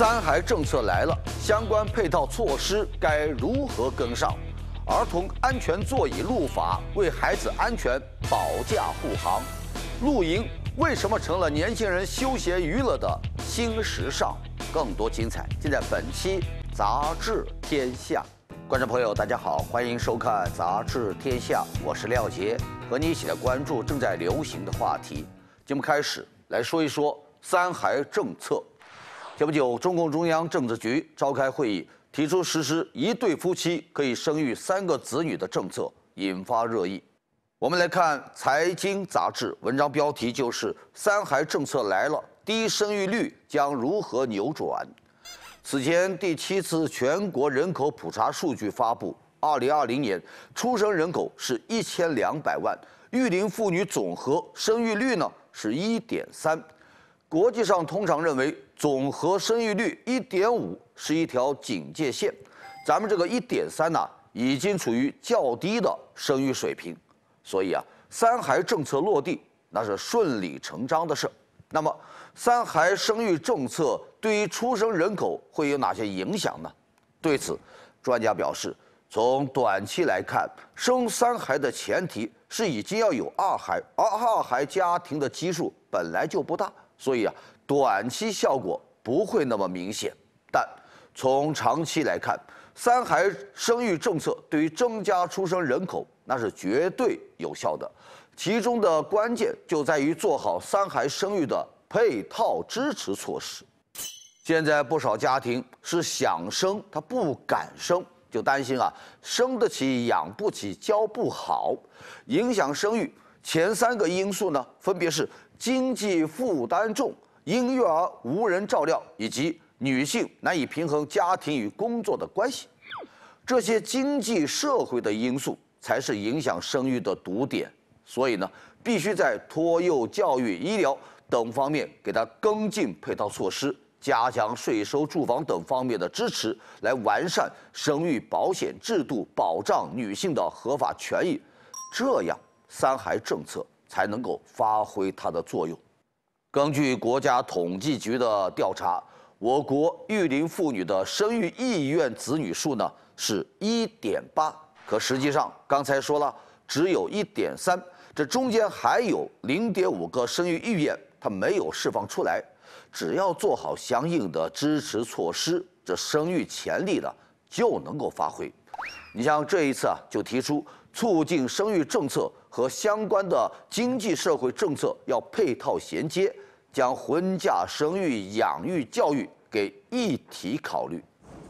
三孩政策来了，相关配套措施该如何跟上？儿童安全座椅路法为孩子安全保驾护航。露营为什么成了年轻人休闲娱乐的新时尚？更多精彩尽在本期《杂志天下》。观众朋友，大家好，欢迎收看《杂志天下》，我是廖杰，和你一起来关注正在流行的话题。节目开始，来说一说三孩政策。前不久，中共中央政治局召开会议，提出实施一对夫妻可以生育三个子女的政策，引发热议。我们来看《财经》杂志文章标题就是“三孩政策来了，低生育率将如何扭转”。此前第七次全国人口普查数据发布，二零二零年出生人口是一千两百万，育龄妇女总和生育率呢是一点三。国际上通常认为总和生育率一点五是一条警戒线，咱们这个一点三呢，已经处于较低的生育水平，所以啊，三孩政策落地那是顺理成章的事。那么，三孩生育政策对于出生人口会有哪些影响呢？对此，专家表示，从短期来看，生三孩的前提是已经要有二孩，而二孩家庭的基数本来就不大。所以啊，短期效果不会那么明显，但从长期来看，三孩生育政策对于增加出生人口那是绝对有效的。其中的关键就在于做好三孩生育的配套支持措施。现在不少家庭是想生，他不敢生，就担心啊，生得起养不起，教不好，影响生育。前三个因素呢，分别是。经济负担重、婴幼儿无人照料，以及女性难以平衡家庭与工作的关系，这些经济社会的因素才是影响生育的堵点。所以呢，必须在托幼、教育、医疗等方面给他跟进配套措施，加强税收、住房等方面的支持，来完善生育保险制度，保障女性的合法权益。这样，三孩政策。才能够发挥它的作用。根据国家统计局的调查，我国育龄妇女的生育意愿子女数呢是一点八，可实际上刚才说了，只有一点三，这中间还有零点五个生育意愿，它没有释放出来。只要做好相应的支持措施，这生育潜力呢就能够发挥。你像这一次啊，就提出。促进生育政策和相关的经济社会政策要配套衔接，将婚嫁、生育、养育、教育给一体考虑。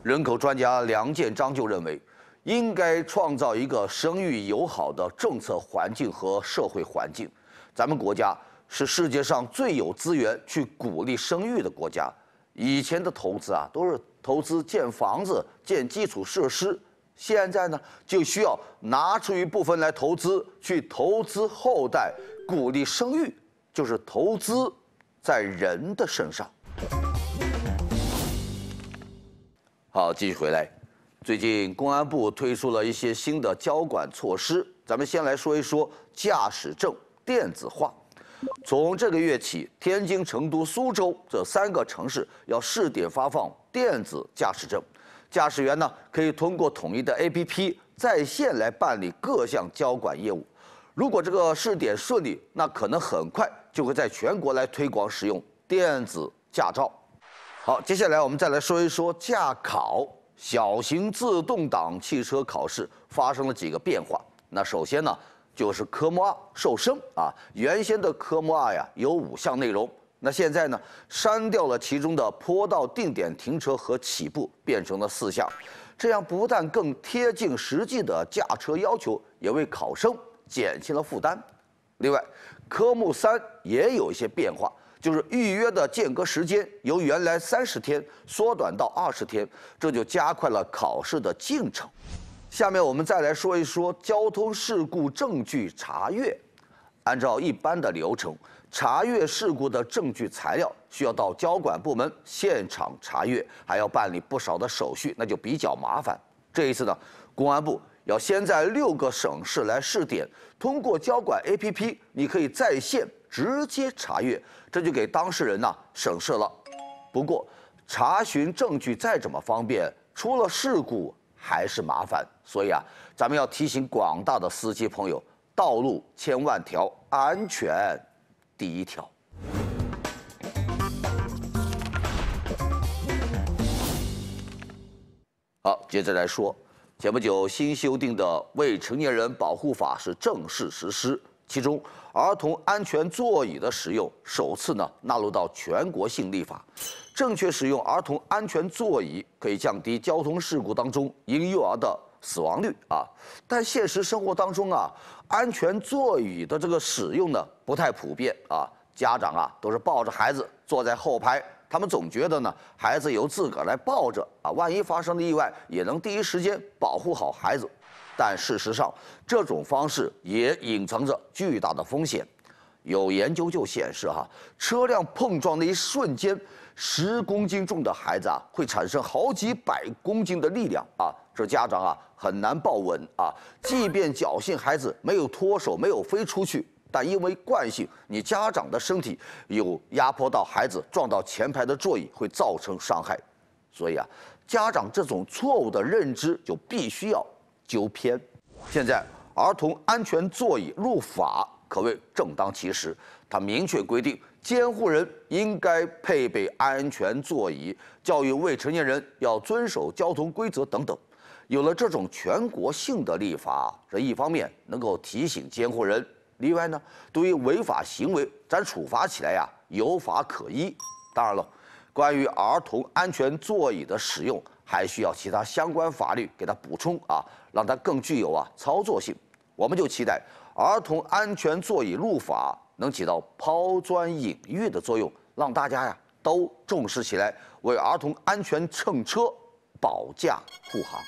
人口专家梁建章就认为，应该创造一个生育友好的政策环境和社会环境。咱们国家是世界上最有资源去鼓励生育的国家，以前的投资啊，都是投资建房子、建基础设施。现在呢，就需要拿出一部分来投资，去投资后代，鼓励生育，就是投资在人的身上。好，继续回来。最近公安部推出了一些新的交管措施，咱们先来说一说驾驶证电子化。从这个月起，天津、成都、苏州这三个城市要试点发放电子驾驶证。驾驶员呢，可以通过统一的 APP 在线来办理各项交管业务。如果这个试点顺利，那可能很快就会在全国来推广使用电子驾照。好，接下来我们再来说一说驾考小型自动挡汽车考试发生了几个变化。那首先呢，就是科目二瘦身啊，原先的科目二呀有五项内容。那现在呢？删掉了其中的坡道定点停车和起步，变成了四项，这样不但更贴近实际的驾车要求，也为考生减轻了负担。另外，科目三也有一些变化，就是预约的间隔时间由原来三十天缩短到二十天，这就加快了考试的进程。下面我们再来说一说交通事故证据查阅，按照一般的流程。查阅事故的证据材料，需要到交管部门现场查阅，还要办理不少的手续，那就比较麻烦。这一次呢，公安部要先在六个省市来试点，通过交管 APP，你可以在线直接查阅，这就给当事人呢省事了。不过，查询证据再怎么方便，出了事故还是麻烦。所以啊，咱们要提醒广大的司机朋友，道路千万条，安全。第一条。好，接着来说，前不久新修订的未成年人保护法是正式实施，其中儿童安全座椅的使用首次呢纳入到全国性立法。正确使用儿童安全座椅可以降低交通事故当中婴幼儿的。死亡率啊，但现实生活当中啊，安全座椅的这个使用呢不太普遍啊。家长啊都是抱着孩子坐在后排，他们总觉得呢孩子由自个儿来抱着啊，万一发生了意外也能第一时间保护好孩子。但事实上，这种方式也隐藏着巨大的风险。有研究就显示哈，车辆碰撞的一瞬间，十公斤重的孩子啊会产生好几百公斤的力量啊。说家长啊很难抱稳啊，即便侥幸孩子没有脱手没有飞出去，但因为惯性，你家长的身体有压迫到孩子撞到前排的座椅会造成伤害，所以啊，家长这种错误的认知就必须要纠偏。现在儿童安全座椅入法可谓正当其时，它明确规定监护人应该配备安全座椅，教育未成年人要遵守交通规则等等。有了这种全国性的立法，这一方面能够提醒监护人，另外呢，对于违法行为，咱处罚起来呀有法可依。当然了，关于儿童安全座椅的使用，还需要其他相关法律给它补充啊，让它更具有啊操作性。我们就期待儿童安全座椅入法能起到抛砖引玉的作用，让大家呀都重视起来，为儿童安全乘车保驾护航。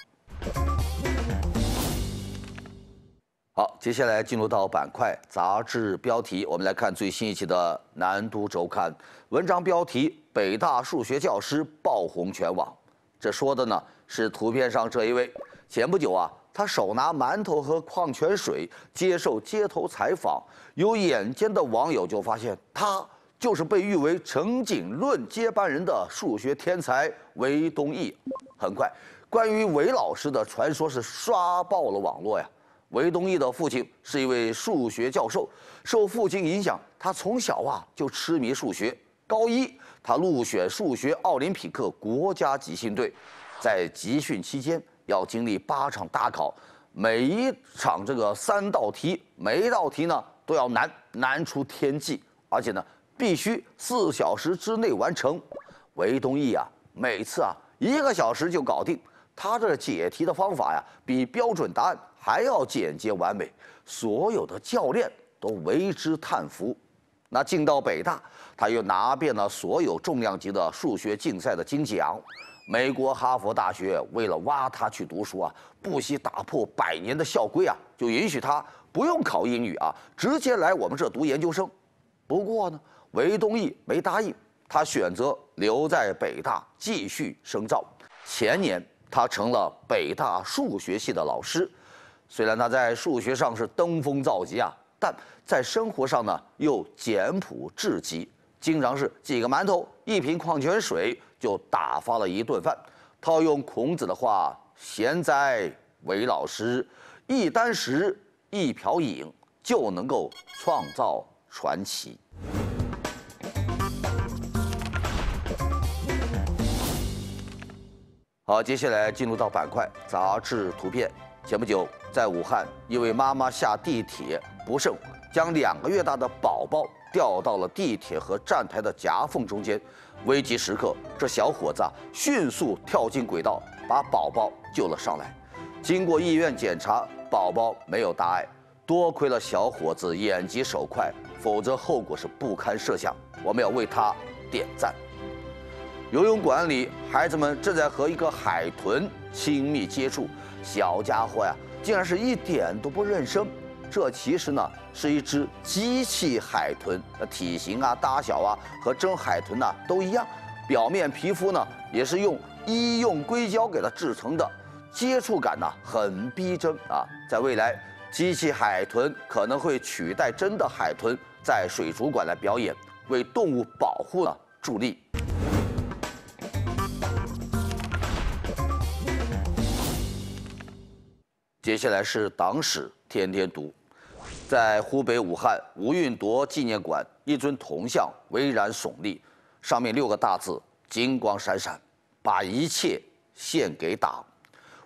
好，接下来进入到板块杂志标题，我们来看最新一期的《南都周刊》文章标题：北大数学教师爆红全网。这说的呢是图片上这一位。前不久啊，他手拿馒头和矿泉水接受街头采访，有眼尖的网友就发现他就是被誉为“陈景润接班人”的数学天才韦东奕。很快。关于韦老师的传说是刷爆了网络呀！韦东奕的父亲是一位数学教授，受父亲影响，他从小啊就痴迷数学。高一，他入选数学奥林匹克国家集训队，在集训期间要经历八场大考，每一场这个三道题，每一道题呢都要难难出天际，而且呢必须四小时之内完成。韦东奕啊，每次啊一个小时就搞定。他这解题的方法呀，比标准答案还要简洁完美，所有的教练都为之叹服。那进到北大，他又拿遍了所有重量级的数学竞赛的金奖。美国哈佛大学为了挖他去读书啊，不惜打破百年的校规啊，就允许他不用考英语啊，直接来我们这读研究生。不过呢，韦东奕没答应，他选择留在北大继续深造。前年。他成了北大数学系的老师，虽然他在数学上是登峰造极啊，但在生活上呢又简朴至极，经常是几个馒头、一瓶矿泉水就打发了一顿饭。套用孔子的话：“贤哉，为老师！一箪食，一瓢饮，就能够创造传奇。”好，接下来进入到板块杂志图片。前不久，在武汉，一位妈妈下地铁不慎将两个月大的宝宝掉到了地铁和站台的夹缝中间。危急时刻，这小伙子迅速跳进轨道，把宝宝救了上来。经过医院检查，宝宝没有大碍。多亏了小伙子眼疾手快，否则后果是不堪设想。我们要为他点赞。游泳馆里，孩子们正在和一个海豚亲密接触。小家伙呀，竟然是一点都不认生。这其实呢，是一只机器海豚，体型啊、大小啊，和真海豚呢都一样。表面皮肤呢，也是用医用硅胶给它制成的，接触感呢很逼真啊。在未来，机器海豚可能会取代真的海豚在水族馆来表演，为动物保护呢助力。接下来是党史天天读，在湖北武汉吴运铎纪念馆，一尊铜像巍然耸立，上面六个大字金光闪闪：“把一切献给党。”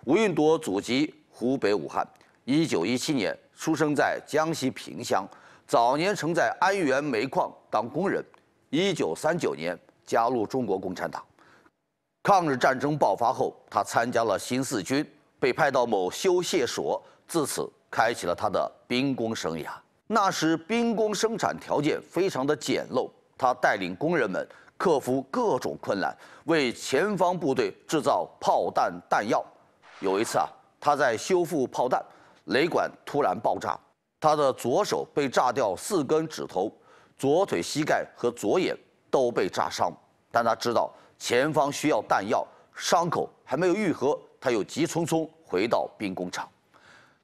吴运铎祖籍湖北武汉，1917年出生在江西萍乡，早年曾在安源煤矿当工人，1939年加入中国共产党。抗日战争爆发后，他参加了新四军。被派到某修械所，自此开启了他的兵工生涯。那时兵工生产条件非常的简陋，他带领工人们克服各种困难，为前方部队制造炮弹弹药。有一次啊，他在修复炮弹，雷管突然爆炸，他的左手被炸掉四根指头，左腿膝盖和左眼都被炸伤。但他知道前方需要弹药，伤口还没有愈合。他又急匆匆回到兵工厂，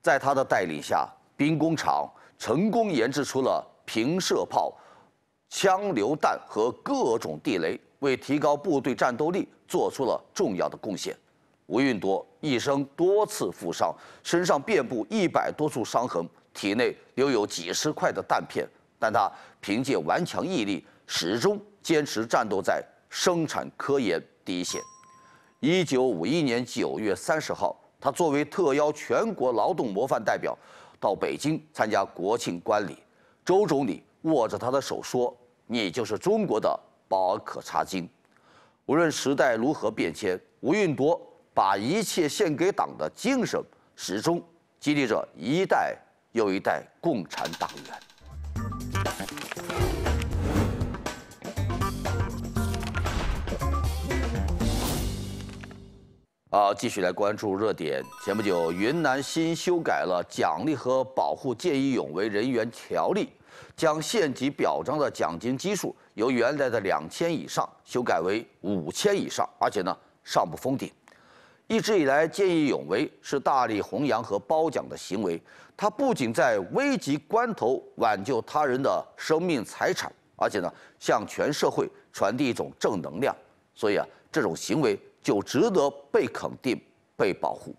在他的带领下，兵工厂成功研制出了平射炮、枪榴弹和各种地雷，为提高部队战斗力做出了重要的贡献。吴运铎一生多次负伤，身上遍布一百多处伤痕，体内留有几十块的弹片，但他凭借顽强毅力，始终坚持战斗在生产科研第一线。一九五一年九月三十号，他作为特邀全国劳动模范代表，到北京参加国庆观礼。周总理握着他的手说：“你就是中国的保尔·柯察金。”无论时代如何变迁，吴运铎把一切献给党的精神，始终激励着一代又一代共产党员。啊，继续来关注热点。前不久，云南新修改了《奖励和保护见义勇为人员条例》，将县级表彰的奖金基数由原来的两千以上修改为五千以上，而且呢上不封顶。一直以来，见义勇为是大力弘扬和褒奖的行为，它不仅在危急关头挽救他人的生命财产，而且呢向全社会传递一种正能量。所以啊，这种行为。就值得被肯定、被保护。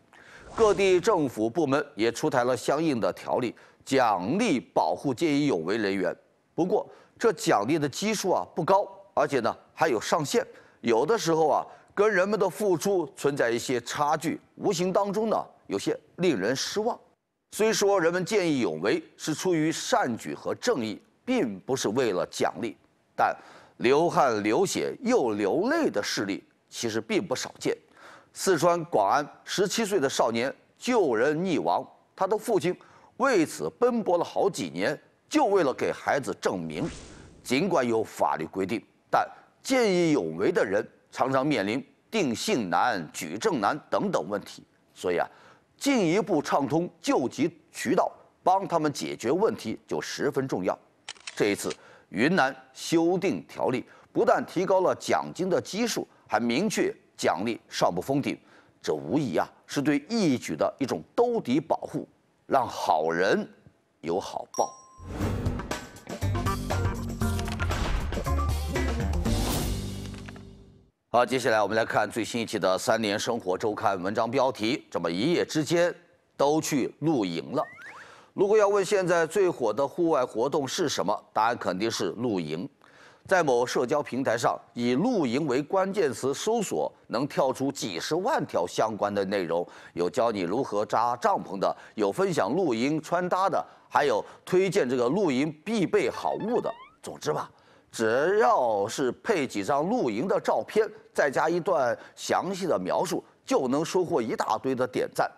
各地政府部门也出台了相应的条例，奖励保护见义勇为人员。不过，这奖励的基数啊不高，而且呢还有上限，有的时候啊跟人们的付出存在一些差距，无形当中呢有些令人失望。虽说人们见义勇为是出于善举和正义，并不是为了奖励，但流汗、流血又流泪的事例。其实并不少见。四川广安十七岁的少年救人溺亡，他的父亲为此奔波了好几年，就为了给孩子证明。尽管有法律规定，但见义勇为的人常常面临定性难、举证难等等问题。所以啊，进一步畅通救济渠道，帮他们解决问题就十分重要。这一次云南修订条例，不但提高了奖金的基数。还明确奖励上不封顶，这无疑啊是对义举的一种兜底保护，让好人有好报。好，接下来我们来看最新一期的《三联生活周刊》文章标题：这么一夜之间都去露营了。如果要问现在最火的户外活动是什么，答案肯定是露营。在某社交平台上以露营为关键词搜索，能跳出几十万条相关的内容。有教你如何扎帐篷的，有分享露营穿搭的，还有推荐这个露营必备好物的。总之吧，只要是配几张露营的照片，再加一段详细的描述，就能收获一大堆的点赞。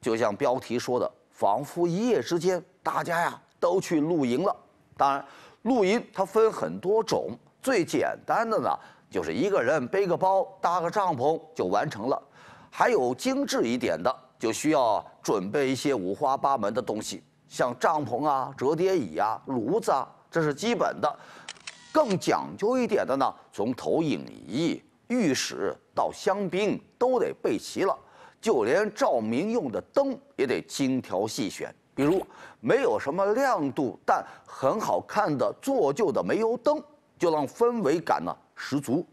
就像标题说的，仿佛一夜之间，大家呀都去露营了。当然。录音它分很多种，最简单的呢，就是一个人背个包搭个帐篷就完成了。还有精致一点的，就需要准备一些五花八门的东西，像帐篷啊、折叠椅啊、炉子啊，这是基本的。更讲究一点的呢，从投影仪、浴室到香槟都得备齐了，就连照明用的灯也得精挑细选。比如，没有什么亮度，但很好看的做旧的煤油灯，就让氛围感呢十足。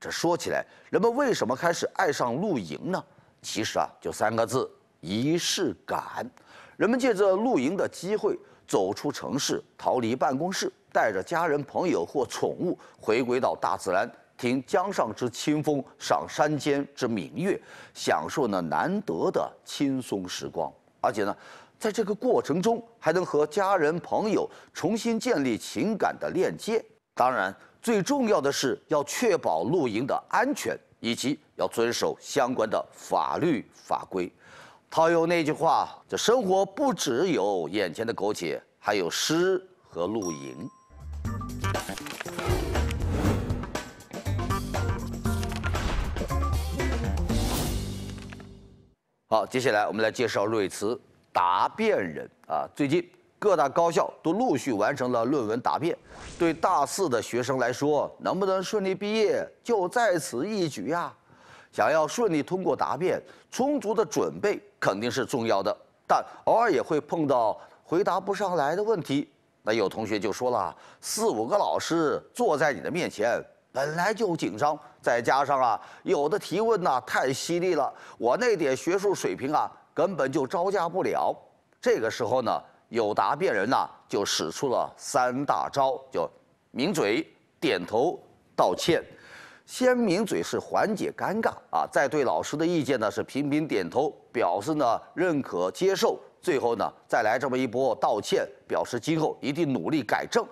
这说起来，人们为什么开始爱上露营呢？其实啊，就三个字：仪式感。人们借着露营的机会，走出城市，逃离办公室，带着家人、朋友或宠物，回归到大自然，听江上之清风，赏山间之明月，享受那难得的轻松时光。而且呢。在这个过程中，还能和家人朋友重新建立情感的链接。当然，最重要的是要确保露营的安全，以及要遵守相关的法律法规。套用那句话，这生活不只有眼前的苟且，还有诗和露营。好，接下来我们来介绍瑞慈。答辩人啊，最近各大高校都陆续完成了论文答辩，对大四的学生来说，能不能顺利毕业就在此一举呀？想要顺利通过答辩，充足的准备肯定是重要的，但偶尔也会碰到回答不上来的问题。那有同学就说了，四五个老师坐在你的面前，本来就紧张，再加上啊，有的提问呐太犀利了，我那点学术水平啊。根本就招架不了。这个时候呢，有答辩人呐，就使出了三大招，叫抿嘴、点头、道歉。先抿嘴是缓解尴尬啊，再对老师的意见呢是频频点头表示呢认可接受，最后呢再来这么一波道歉，表示今后一定努力改正。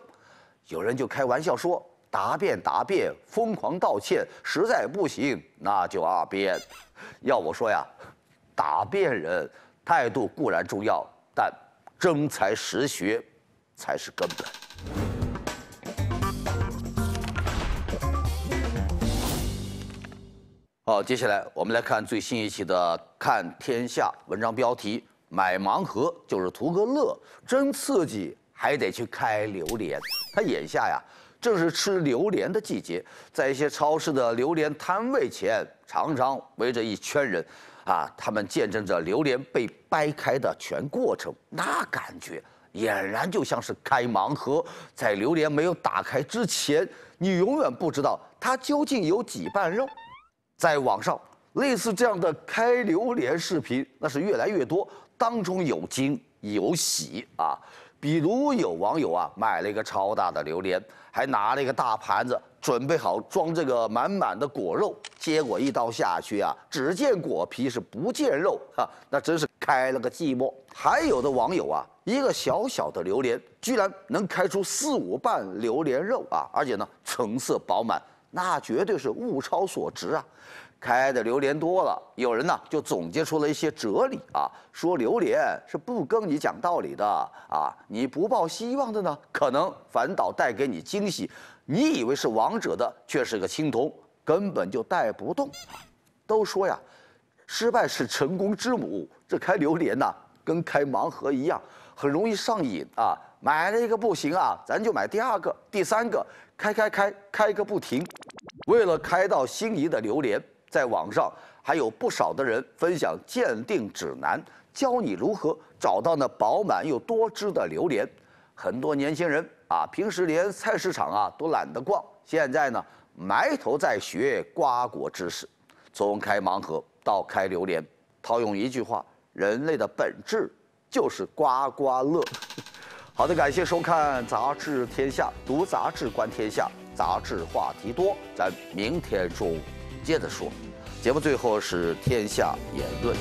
有人就开玩笑说：“答辩答辩，疯狂道歉，实在不行那就二辩。”要我说呀。答辩人态度固然重要，但真才实学才是根本。好，接下来我们来看最新一期的《看天下》文章标题：买盲盒就是图个乐，真刺激，还得去开榴莲。他眼下呀，正是吃榴莲的季节，在一些超市的榴莲摊位前，常常围着一圈人。啊，他们见证着榴莲被掰开的全过程，那感觉俨然就像是开盲盒。在榴莲没有打开之前，你永远不知道它究竟有几瓣肉。在网上，类似这样的开榴莲视频那是越来越多，当中有惊有喜啊。比如有网友啊买了一个超大的榴莲，还拿了一个大盘子，准备好装这个满满的果肉，结果一刀下去啊，只见果皮是不见肉，哈，那真是开了个寂寞。还有的网友啊，一个小小的榴莲居然能开出四五瓣榴莲肉啊，而且呢，成色饱满，那绝对是物超所值啊。开的榴莲多了，有人呢就总结出了一些哲理啊，说榴莲是不跟你讲道理的啊，你不抱希望的呢，可能反倒带给你惊喜；你以为是王者的，却是个青铜，根本就带不动。都说呀，失败是成功之母。这开榴莲呢，跟开盲盒一样，很容易上瘾啊。买了一个不行啊，咱就买第二个、第三个，开开开，开个不停。为了开到心仪的榴莲。在网上还有不少的人分享鉴定指南，教你如何找到那饱满又多汁的榴莲。很多年轻人啊，平时连菜市场啊都懒得逛，现在呢埋头在学瓜果知识。从开盲盒到开榴莲，套用一句话：人类的本质就是瓜瓜乐。好的，感谢收看《杂志天下》，读杂志观天下，杂志话题多。咱明天中午。接着说，节目最后是天下言论。